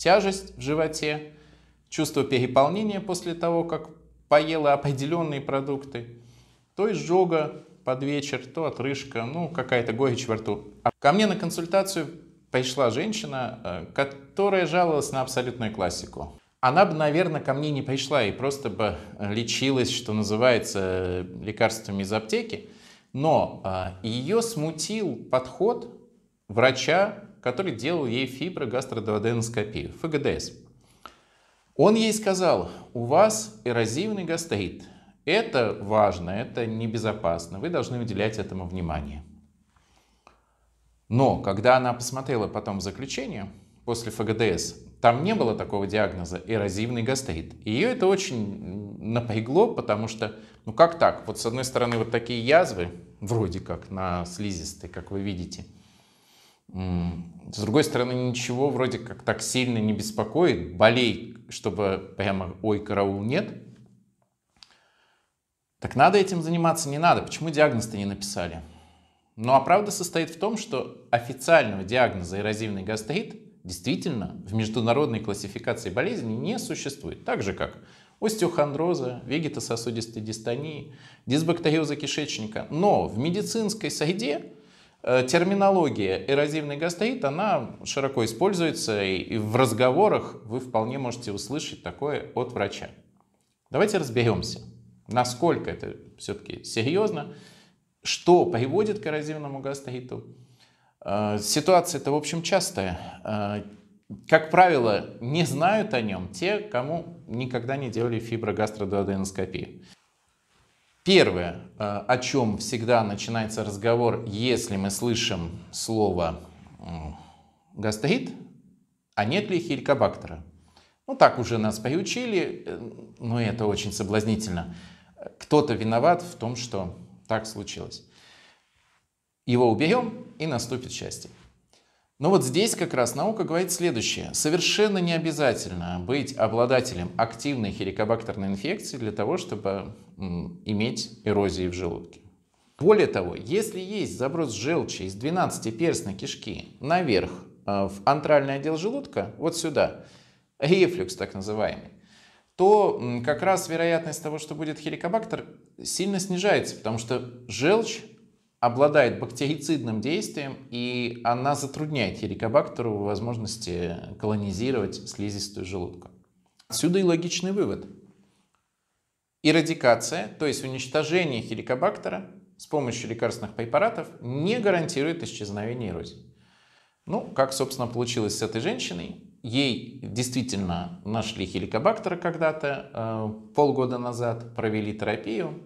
тяжесть в животе, чувство переполнения после того, как поела определенные продукты, то изжога под вечер, то отрыжка, ну, какая-то горечь во рту. А ко мне на консультацию пришла женщина, э, которая жаловалась на абсолютную классику. Она бы, наверное, ко мне не пришла и просто бы э, лечилась, что называется, э, лекарствами из аптеки, но ее смутил подход врача который делал ей фиброгастродуоденоскопию, ФГДС. Он ей сказал, у вас эрозивный гастрит. Это важно, это небезопасно, вы должны уделять этому внимание. Но когда она посмотрела потом заключение после ФГДС, там не было такого диагноза эрозивный гастрит. И ее это очень напрягло, потому что, ну как так? Вот с одной стороны вот такие язвы, вроде как на слизистой, как вы видите – с другой стороны, ничего вроде как так сильно не беспокоит. Болей, чтобы прямо «ой, караул, нет». Так надо этим заниматься? Не надо. Почему диагноз-то не написали? Ну а правда состоит в том, что официального диагноза эрозивный гастрит действительно в международной классификации болезней не существует. Так же как остеохондроза, вегетососудистой дистонии, дисбактериоза кишечника. Но в медицинской среде Э, терминология эрозивный гастрит она широко используется, и в разговорах вы вполне можете услышать такое от врача. Давайте разберемся, насколько это все-таки серьезно, что приводит к эрозивному гастриту. Э, ситуация-то, в общем, частая. Э, как правило, не знают о нем те, кому никогда не делали фиброгастродуоденоскопию. Первое, э, о чем всегда начинается разговор, если мы слышим слово гастрит, а нет ли хеликобактера? Ну, так уже нас приучили, э, но это очень соблазнительно. Кто-то виноват в том, что так случилось. Его уберем, и наступит счастье. Но вот здесь как раз наука говорит следующее. Совершенно не обязательно быть обладателем активной хеликобактерной инфекции для того, чтобы иметь эрозии в желудке. Более того, если есть заброс желчи из 12 перстной кишки наверх а, в антральный отдел желудка, вот сюда, рефлюкс так называемый, то как раз вероятность того, что будет хеликобактер, сильно снижается, потому что желчь обладает бактерицидным действием, и она затрудняет хеликобактеру возможности колонизировать слизистую желудка. Отсюда и логичный вывод. Эрадикация, то есть уничтожение хеликобактера с помощью лекарственных препаратов не гарантирует исчезновение эрозии. Ну, как, собственно, получилось с этой женщиной. Ей действительно нашли хеликобактера когда-то, э, полгода назад провели терапию,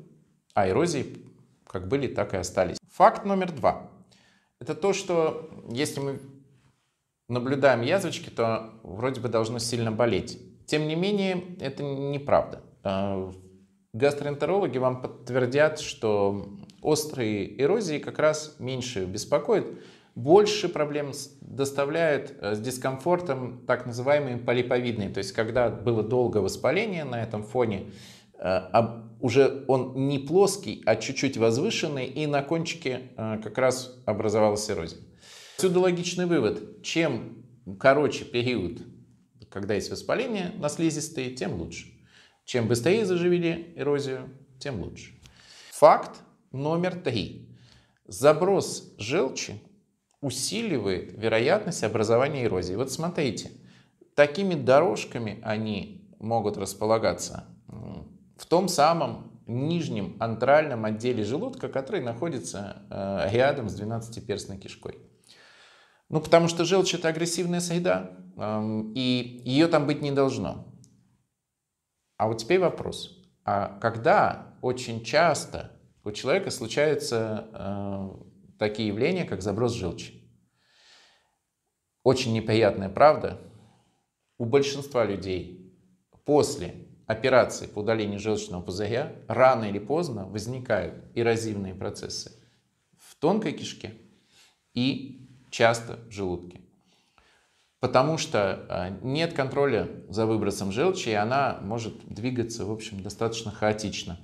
а эрозии как были, так и остались. Факт номер два. Это то, что если мы наблюдаем язвочки, то вроде бы должно сильно болеть. Тем не менее, это неправда. А, гастроэнтерологи вам подтвердят, что острые эрозии как раз меньше беспокоят, больше проблем доставляют э, с дискомфортом так называемые полиповидные, то есть когда было долгое воспаление на этом фоне Э, а уже он не плоский, а чуть-чуть возвышенный, и на кончике э, как раз образовалась эрозия. Отсюда логичный вывод. Чем короче период, когда есть воспаление на слизистой, тем лучше. Чем быстрее заживили эрозию, тем лучше. Факт номер три. Заброс желчи усиливает вероятность образования эрозии. Вот смотрите, такими дорожками они могут располагаться в том самом нижнем антральном отделе желудка, который находится э, рядом с 12-перстной кишкой. Ну, потому что желчь – это агрессивная среда, эм, и ее там быть не должно. А вот теперь вопрос. А когда очень часто у человека случаются э, такие явления, как заброс желчи? Очень неприятная правда. У большинства людей после операции по удалению желчного пузыря рано или поздно возникают эрозивные процессы в тонкой кишке и часто в желудке. Потому что а, нет контроля за выбросом желчи, и она может двигаться, в общем, достаточно хаотично.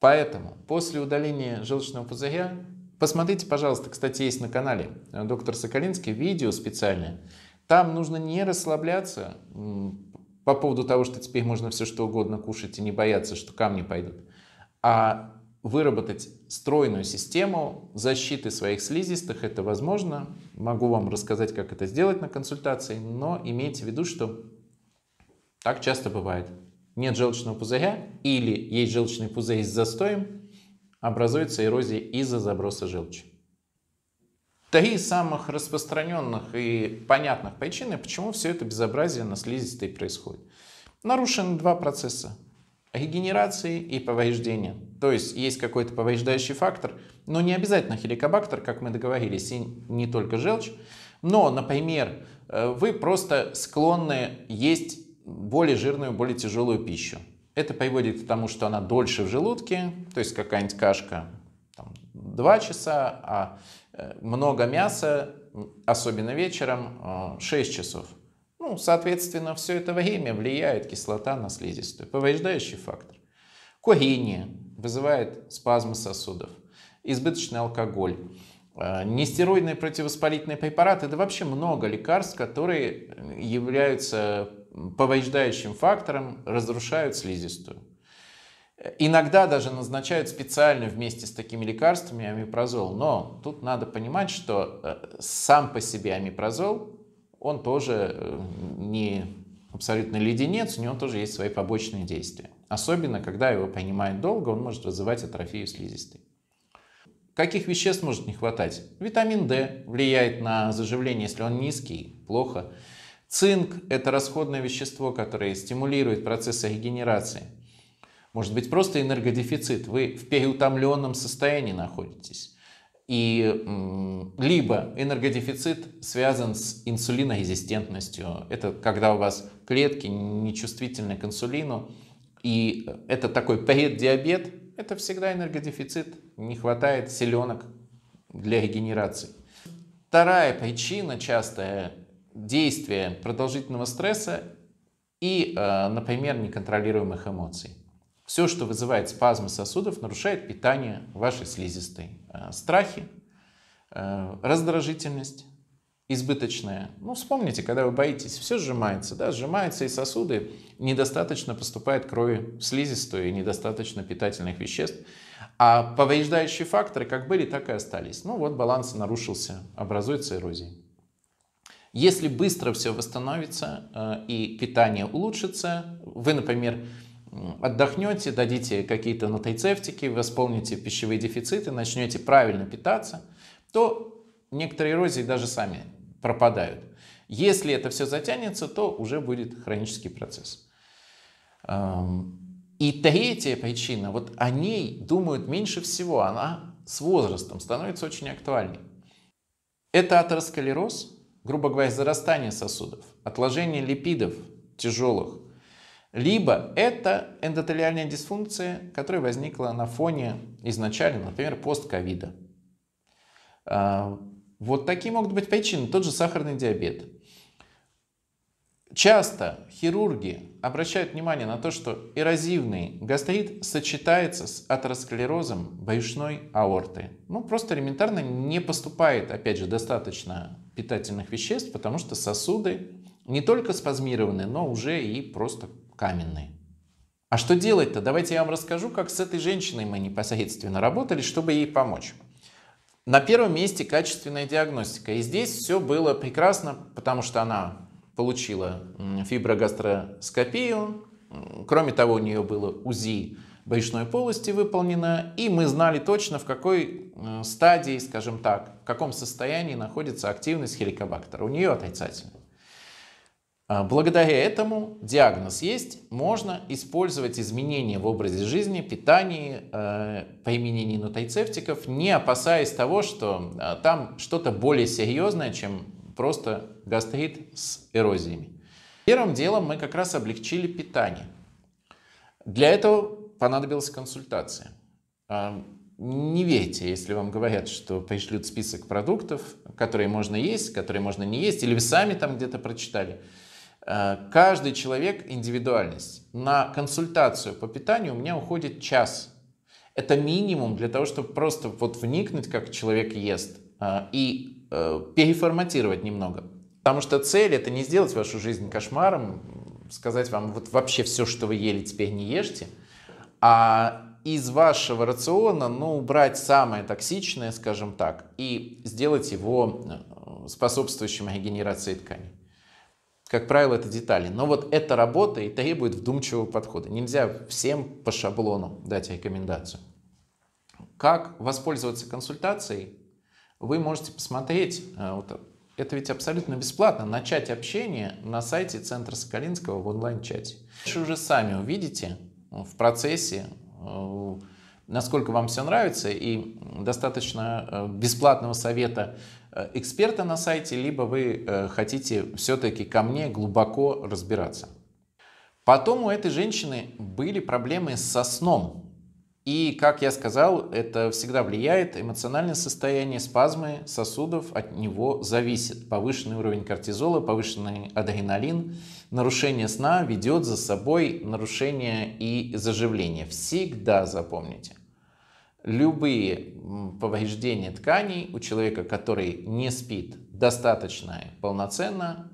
Поэтому после удаления желчного пузыря, посмотрите, пожалуйста, кстати, есть на канале э, доктор Соколинский видео специальное. Там нужно не расслабляться, по поводу того, что теперь можно все что угодно кушать и не бояться, что камни пойдут, а выработать стройную систему защиты своих слизистых. Это возможно. Могу вам рассказать, как это сделать на консультации, но имейте в виду, что так часто бывает. Нет желчного пузыря или есть желчный пузырь с застоем, образуется эрозия из-за заброса желчи. Три самых распространенных и понятных причины, почему все это безобразие на слизистой происходит. Нарушены два процесса – регенерации и повреждения. То есть есть какой-то повреждающий фактор, но не обязательно хеликобактер, как мы договорились, и не только желчь. Но, например, э, вы просто склонны есть более жирную, более тяжелую пищу. Это приводит к тому, что она дольше в желудке, то есть какая-нибудь кашка там, 2 часа, а много мяса, особенно вечером, 6 а, часов. Ну, соответственно, все это время влияет кислота на слизистую, повреждающий фактор. Курение вызывает спазмы сосудов, избыточный алкоголь, а, нестероидные противовоспалительные препараты, да вообще много лекарств, которые являются повреждающим фактором, разрушают слизистую. Иногда даже назначают специально вместе с такими лекарствами амипрозол. Но тут надо понимать, что э, сам по себе амипрозол, он тоже э, не абсолютно леденец, у него тоже есть свои побочные действия. Особенно, когда его принимают долго, он может вызывать атрофию слизистой. Каких веществ может не хватать? Витамин D влияет на заживление, если он низкий, плохо. Цинк – это расходное вещество, которое стимулирует процессы регенерации. Может быть, просто энергодефицит. Вы в переутомленном состоянии находитесь. И либо энергодефицит связан с инсулинорезистентностью. Это когда у вас клетки нечувствительны к инсулину. И это такой преддиабет. Это всегда энергодефицит. Не хватает селенок для регенерации. Вторая причина частое действие продолжительного стресса и, э, например, неконтролируемых эмоций. Все, что вызывает спазмы сосудов, нарушает питание вашей слизистой. Э, страхи, э, раздражительность избыточная. Ну, вспомните, когда вы боитесь, все сжимается, да, сжимается и сосуды, недостаточно поступает крови в слизистую и недостаточно питательных веществ. А повреждающие факторы как были, так и остались. Ну вот баланс нарушился, образуется эрозия. Если быстро все восстановится э, и питание улучшится, вы, например, отдохнете, дадите какие-то нутрицептики, восполните пищевые дефициты, начнете правильно питаться, то некоторые эрозии даже сами пропадают. Если это все затянется, то уже будет хронический процесс. И третья причина, вот о ней думают меньше всего, она с возрастом становится очень актуальной. Это атеросклероз, грубо говоря, зарастание сосудов, отложение липидов тяжелых, либо это эндотелиальная дисфункция, которая возникла на фоне изначально, например, постковида. А, вот такие могут быть причины. Тот же сахарный диабет. Часто хирурги обращают внимание на то, что эрозивный гастрит сочетается с атеросклерозом брюшной аорты. Ну, просто элементарно не поступает, опять же, достаточно питательных веществ, потому что сосуды не только спазмированы, но уже и просто каменные. А что делать-то? Давайте я вам расскажу, как с этой женщиной мы непосредственно работали, чтобы ей помочь. На первом месте качественная диагностика. И здесь все было прекрасно, потому что она получила фиброгастроскопию. Кроме того, у нее было УЗИ брюшной полости выполнено, и мы знали точно, в какой э, стадии, скажем так, в каком состоянии находится активность хеликобактера. У нее отрицательная. А, благодаря этому диагноз есть, можно использовать изменения в образе жизни, питании э, применении нутайцептиков, не опасаясь того, что э, там что-то более серьезное, чем просто гастрит с эрозиями. Первым делом мы как раз облегчили питание. Для этого понадобилась консультация. Э, не верьте, если вам говорят, что пришлют список продуктов, которые можно есть, которые можно не есть, или вы сами там где-то прочитали. Э, каждый человек индивидуальность. На консультацию по питанию у меня уходит час. Это минимум для того, чтобы просто вот вникнуть, как человек ест, э, и э, переформатировать немного. Потому что цель это не сделать вашу жизнь кошмаром, сказать вам вот вообще все, что вы ели, теперь не ешьте, а из вашего рациона, ну, убрать самое токсичное, скажем так, и сделать его способствующим регенерации тканей. Как правило, это детали. Но вот эта работа и требует вдумчивого подхода. Нельзя всем по шаблону дать рекомендацию. Как воспользоваться консультацией? Вы можете посмотреть, э, это ведь абсолютно бесплатно, начать общение на сайте Центра Соколинского в онлайн-чате. Вы уже сами увидите э, в процессе э, насколько вам все нравится, и достаточно э, бесплатного совета э, эксперта на сайте, либо вы э, хотите все-таки ко мне глубоко разбираться. Потом у этой женщины были проблемы со сном. И, как я сказал, это всегда влияет, эмоциональное состояние, спазмы сосудов от него зависит. Повышенный уровень кортизола, повышенный адреналин, нарушение сна ведет за собой нарушение и заживление. Всегда запомните. Любые повреждения тканей у человека, который не спит достаточно полноценно,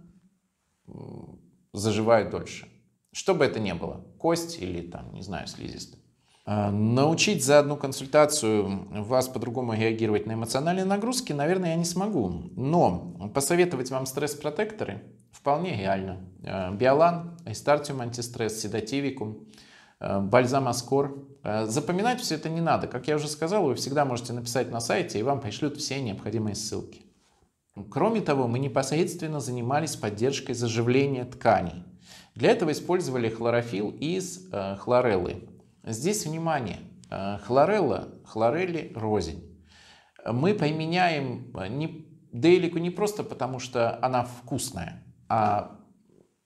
заживают дольше. Что бы это ни было, кость или там, не знаю, слизистая. А, научить за одну консультацию вас по-другому реагировать на эмоциональные нагрузки, наверное, я не смогу. Но посоветовать вам стресс-протекторы вполне реально. А, Биолан, Эстартиум антистресс, Седативикум, а, Бальзам Аскор. Запоминать все это не надо. Как я уже сказал, вы всегда можете написать на сайте, и вам пришлют все необходимые ссылки. Кроме того, мы непосредственно занимались поддержкой заживления тканей. Для этого использовали хлорофилл из хлореллы. Здесь внимание, э, хлорелла, хлорелли рознь. Мы применяем э, не, дейлику не просто потому, что она вкусная, а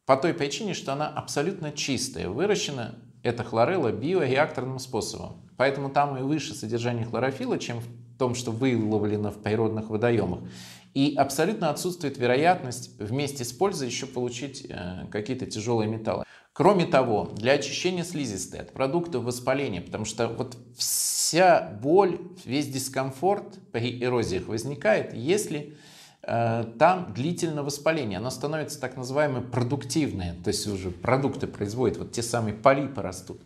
по той причине, что она абсолютно чистая, выращена эта хлорелла биореакторным способом. Поэтому там и выше содержание хлорофила, чем в том, что выловлено в природных водоемах. И абсолютно отсутствует вероятность вместе с пользой еще получить э, какие-то тяжелые металлы. Кроме того, для очищения слизистой от продуктов воспаления, потому что вот вся боль, весь дискомфорт при эрозиях возникает, если э, там длительно воспаление. Оно становится так называемое продуктивное, то есть уже продукты производят, вот те самые полипы растут.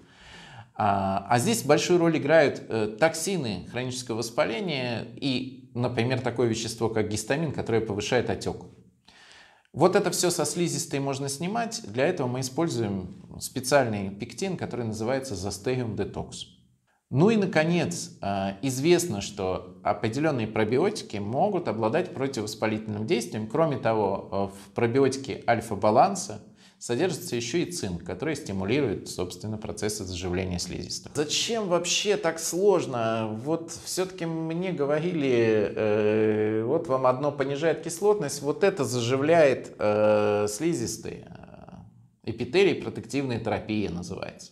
А, а здесь большую роль играют э, токсины хронического воспаления и, например, такое вещество, как гистамин, которое повышает отек. Вот это все со слизистой можно снимать. Для этого мы используем специальный пектин, который называется Zastelium Детокс. Ну и, наконец, а, известно, что определенные пробиотики могут обладать противовоспалительным действием. Кроме того, э, в пробиотике альфа-баланса – содержится еще и цинк, который стимулирует, собственно, процессы заживления слизистых. Зачем вообще так сложно? Вот все-таки мне говорили, э, вот вам одно понижает кислотность, вот это заживляет э, слизистые. Эпитерий протективной терапии называется.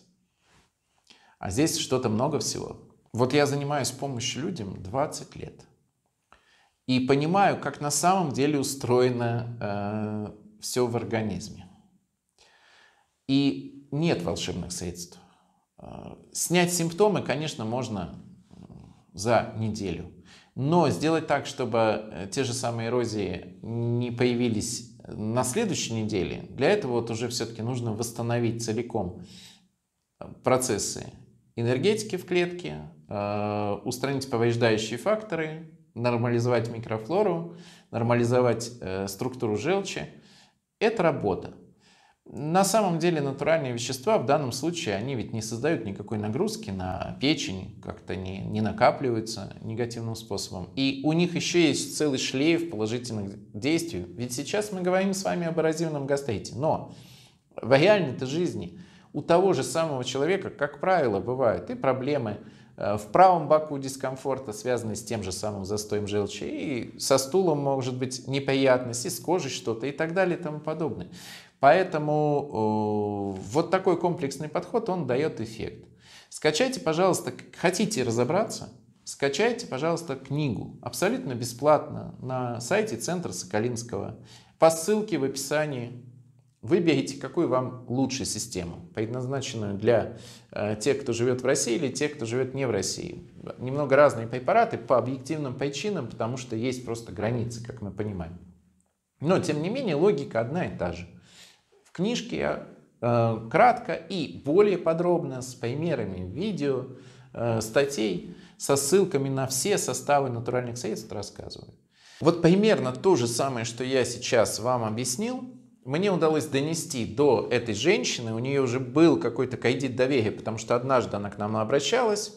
А здесь что-то много всего. Вот я занимаюсь помощью людям 20 лет. И понимаю, как на самом деле устроено э, все в организме. И нет волшебных средств. Э, снять симптомы, конечно, можно за неделю. Но сделать так, чтобы э, те же самые эрозии не появились э, на следующей неделе, для этого вот уже все-таки нужно восстановить целиком процессы энергетики в клетке, устранить повреждающие факторы, нормализовать микрофлору, нормализовать структуру желчи. Это работа. На самом деле натуральные вещества в данном случае, они ведь не создают никакой нагрузки на печень, как-то не, не накапливаются негативным способом. И у них еще есть целый шлейф положительных действий. Ведь сейчас мы говорим с вами об эрозивном гастрите, но в реальной-то жизни у того же самого человека, как правило, бывают и проблемы э, в правом боку дискомфорта, связанные с тем же самым застоем желчи, и со стулом может быть неприятность, и с кожей что-то, и так далее, и тому подобное. Поэтому э, вот такой комплексный подход, он дает эффект. Скачайте, пожалуйста, хотите разобраться, скачайте, пожалуйста, книгу абсолютно бесплатно на сайте Центра Соколинского по ссылке в описании. Выберите, какую вам лучше систему, предназначенную для э, тех, кто живет в России или тех, кто живет не в России. Немного разные препараты по объективным причинам, потому что есть просто границы, как мы понимаем. Но, тем не менее, логика одна и та же – в книжке э, кратко и более подробно с примерами видео, э, статей, со ссылками на все составы натуральных средств рассказываю. Вот примерно то же самое, что я сейчас вам объяснил, мне удалось донести до этой женщины, у нее уже был какой-то кредит доверия, потому что однажды она к нам обращалась,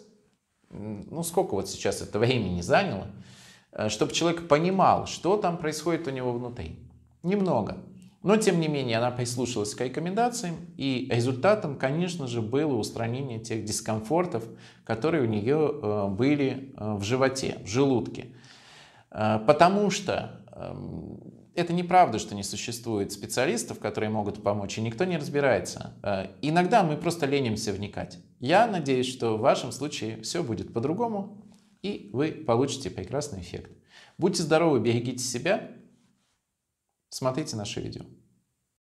ну сколько вот сейчас это времени заняло, э, чтобы человек понимал, что там происходит у него внутри. Немного. Но, тем не менее, она прислушалась к рекомендациям, и результатом, конечно же, было устранение тех дискомфортов, которые у нее э, были э, в животе, в желудке. Э, потому что эм, это неправда, что не существует специалистов, которые могут помочь, и никто не разбирается. Иногда мы просто ленимся вникать. Я надеюсь, что в вашем случае все будет по-другому, и вы получите прекрасный эффект. Будьте здоровы, берегите себя, смотрите наше видео.